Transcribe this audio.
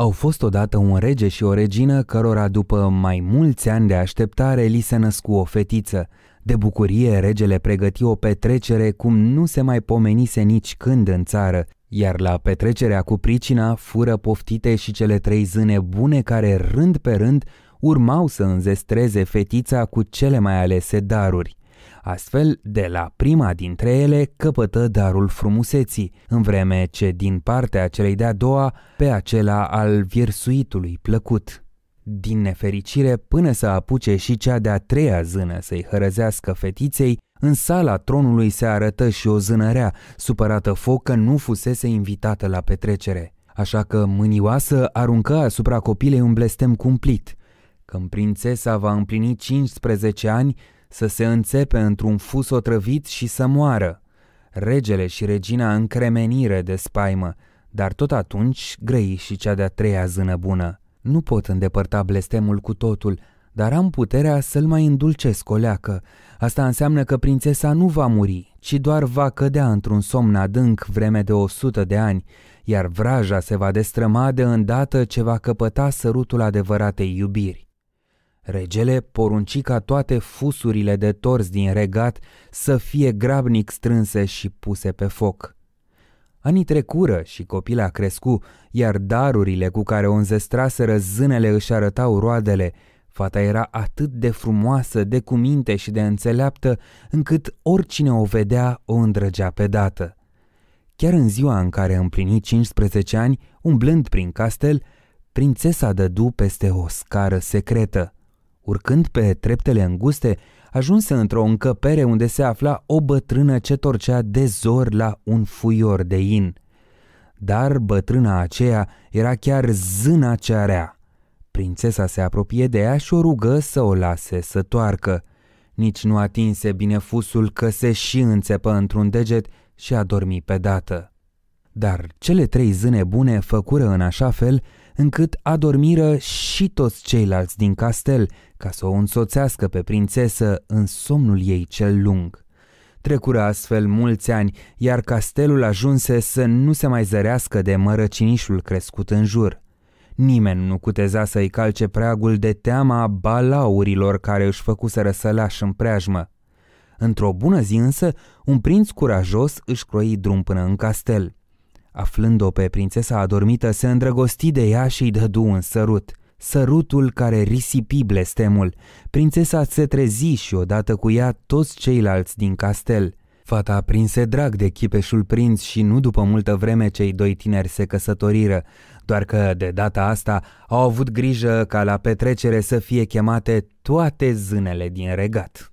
Au fost odată un rege și o regină cărora după mai mulți ani de așteptare li se născu o fetiță. De bucurie, regele pregăti o petrecere cum nu se mai pomenise nici când în țară, iar la petrecerea cu pricina fură poftite și cele trei zâne bune care, rând pe rând, urmau să înzestreze fetița cu cele mai alese daruri. Astfel, de la prima dintre ele căpătă darul frumuseții, în vreme ce din partea celei de-a doua pe acela al viersuitului plăcut. Din nefericire, până să apuce și cea de-a treia zână să-i hărăzească fetiței, în sala tronului se arătă și o zânărea, supărată focă nu fusese invitată la petrecere. Așa că mânioasă aruncă asupra copilei un blestem cumplit. Când prințesa va împlini 15 ani, să se înțepe într-un fus otrăvit și să moară. Regele și regina încremenire de spaimă, dar tot atunci grăi și cea de-a treia zână bună. Nu pot îndepărta blestemul cu totul, dar am puterea să-l mai îndulcesc o leacă. Asta înseamnă că prințesa nu va muri, ci doar va cădea într-un somn adânc vreme de o sută de ani, iar vraja se va destrăma de îndată ce va căpăta sărutul adevăratei iubiri. Regele porunci ca toate fusurile de tors din regat să fie grabnic strânse și puse pe foc. Anii trecură și copila crescu, iar darurile cu care o înzestraseră zânele își arătau roadele. Fata era atât de frumoasă, de cuminte și de înțeleaptă, încât oricine o vedea o îndrăgea pe dată. Chiar în ziua în care împlini 15 ani, umblând prin castel, prințesa dădu peste o scară secretă – Urcând pe treptele înguste, ajunse într-o încăpere unde se afla o bătrână ce torcea de zor la un fuior de in. Dar bătrâna aceea era chiar zâna cea rea. Prințesa se apropie de ea și o rugă să o lase să toarcă. Nici nu atinse bine fusul că se și înțepă într-un deget și a dormit pe dată. Dar cele trei zâne bune făcură în așa fel încât adormiră și toți ceilalți din castel ca să o însoțească pe prințesă în somnul ei cel lung. Trecură astfel mulți ani, iar castelul ajunse să nu se mai zărească de mărăcinișul crescut în jur. Nimeni nu cuteza să-i calce preagul de teama balaurilor care își făcuseră sălaș în preajmă. Într-o bună zi însă, un prinț curajos își croi drum până în castel – Aflând-o pe prințesa adormită, se îndrăgosti de ea și îi dădu un sărut, sărutul care risipi blestemul. Prințesa se trezi și odată cu ea toți ceilalți din castel. Fata prinse drag de chipeșul prinț și nu după multă vreme cei doi tineri se căsătoriră, doar că de data asta au avut grijă ca la petrecere să fie chemate toate zânele din regat.